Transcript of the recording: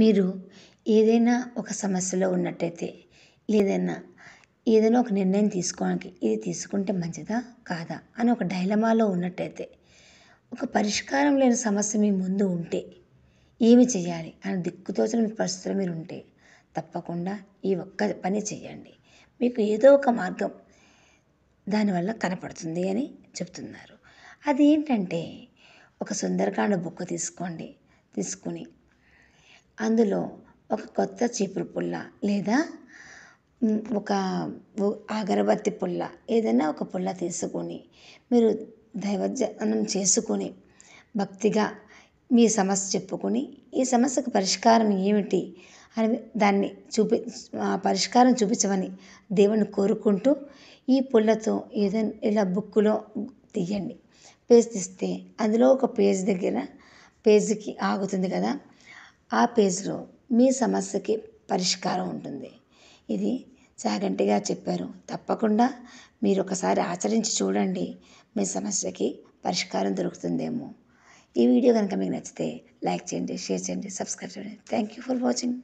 మీరు ఏదైనా ఒక సమస్యలో ఉన్నట్టయితే ఏదైనా ఏదైనా ఒక నిర్ణయం తీసుకోవడానికి ఇది తీసుకుంటే మంచిదా కాదా అని ఒక డైలమాలో ఉన్నట్టయితే ఒక పరిష్కారం లేని సమస్య మీ ముందు ఉంటే ఏమి చేయాలి అని దిక్కుతోచిన పరిస్థితులు మీరు ఉంటే తప్పకుండా ఈ ఒక్క పని చేయండి మీకు ఏదో ఒక మార్గం దానివల్ల కనపడుతుంది అని చెప్తున్నారు అది ఏంటంటే ఒక సుందరకాండ బుక్ తీసుకోండి తీసుకుని అందులో ఒక కొత్త చీపురు పుల్ల లేదా ఒక అగరబత్తి పుల్ల ఏదైనా ఒక పుల్ల తీసుకొని మీరు దైవజనం చేసుకొని భక్తిగా మీ సమస్య చెప్పుకొని ఈ సమస్యకు పరిష్కారం ఏమిటి అని దాన్ని చూపి పరిష్కారం చూపించమని దేవుని కోరుకుంటూ ఈ పుల్లతో ఏదైనా ఇలా బుక్కులో తీయండి పేజ్ తీస్తే అందులో ఒక పేజ్ దగ్గర పేజీకి ఆగుతుంది కదా ఆ పేజ్లో మీ సమస్యకి పరిష్కారం ఉంటుంది ఇది చాగంటిగా చెప్పారు తప్పకుండా మీరు ఒకసారి ఆచరించి చూడండి మీ సమస్యకి పరిష్కారం దొరుకుతుందేమో ఈ వీడియో కనుక మీకు నచ్చితే లైక్ చేయండి షేర్ చేయండి సబ్స్క్రైబ్ చేయండి థ్యాంక్ యూ ఫర్ వాచింగ్